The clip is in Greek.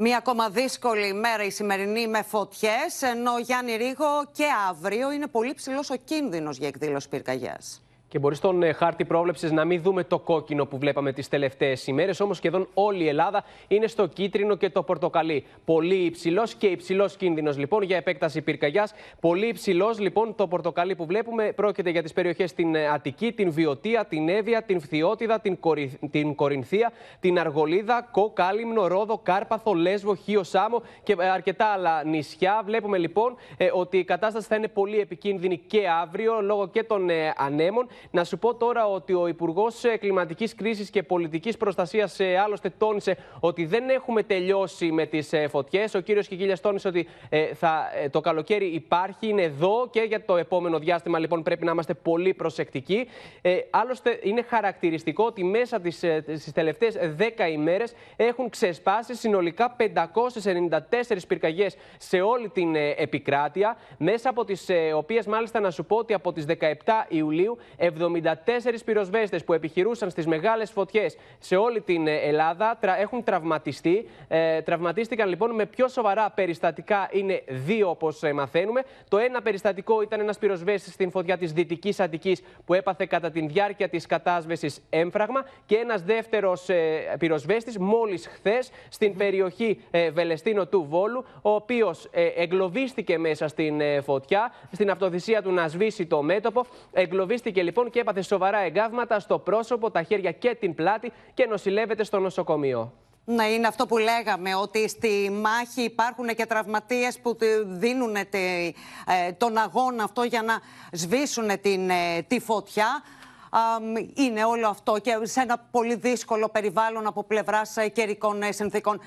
Μία ακόμα δύσκολη ημέρα η σημερινή με φωτιές, ενώ Γιάννη Ρίγο και αύριο είναι πολύ ψηλός ο κίνδυνος για εκδήλωση πυρκαγιάς. Και μπορεί στον ε, χάρτη πρόβλεψης να μην δούμε το κόκκινο που βλέπαμε τις τελευταίες ημέρες. Όμως σχεδόν όλη η Ελλάδα είναι στο κίτρινο και το πορτοκαλί. Πολύ υψηλός και υψηλός κίνδυνος λοιπόν για επέκταση πυρκαγιάς. Πολύ υψηλός λοιπόν το πορτοκαλί που βλέπουμε. Πρόκειται για τις περιοχές στην ε, Αττική, την Βιωτία, την Εύβοια, την Φθιώτιδα, την, Κορι... την Κορινθία, την Αργολίδα, Κοκάλιμνο, Ρόδο, Κάρπαθο, Λέσβο, Χίο Σάμο και ε, αρκετά άλλα νησιά. Βλέπουμε λοιπόν ότι η κατάσταση θα είναι πολύ επικίνδυνη και αύριο λόγω και των ανέμων να σου πω τώρα ότι ο Υπουργός ε, Κλιματικής Κρίσης και Πολιτικής Προστασίας ε, άλλωστε τόνισε ότι δεν έχουμε τελειώσει με τις ε, φωτιές. Ο κύριος Κικίλιας τόνισε ότι θα, το καλοκαίρι υπάρχει, είναι εδώ και για το επόμενο διάστημα λοιπόν πρέπει να είμαστε πολύ προσεκτικοί. άλλωστε είναι χαρακτηριστικό ότι μέσα στις τελευταίες τελευταίες 10 ημέρες έχουν ξεσπάσει συνολικά 594 πυρκαγιές σε όλη την επικράτεια, μέσα από τις οποίες μάλιστα να σου πω ότι από τις 17 Ιουλίου 74 πυροσβέστες που επιχειρούσαν στις μεγάλες φωτιές σε όλη την ε, Ελλάδα έχουν τραυματιστεί. Ε, τραυματίστηκαν λοιπόν με πιο σοβαρά περιστατικά είναι δύο όπως ε, μαθαίνουμε. Το ένα περιστατικό ήταν ένας πυροσβέστης στην φωτιά της Δυτικής Αττικής που έπαθε κατά την διάρκεια της κατάσβεσης έμφραγμα και ένας δεύτερος ε, πυροσβέστης μόλις χθες στην περιοχή ε, Βελεστίνο του Βόλου ο οποίος ε, εγκλωβίστηκε μέσα στην φωτιά, στην αυτοθυσία του να σβήσει το μέτωπο. Εγκλωβίστηκε λοιπόν Λοιπόν και έπαθε σοβαρά εγκάβματα στο πρόσωπο, τα χέρια και την πλάτη και νοσηλεύεται στο νοσοκομείο. Να είναι αυτό που λέγαμε, ότι στη μάχη υπάρχουν και τραυματίες που δίνουν ε, ε, τον αγώνα αυτό για να σβήσουν την, ε, τη φωτιά. Είναι όλο αυτό και σε ένα πολύ δύσκολο περιβάλλον από πλευράς καιρικών συνθήκων.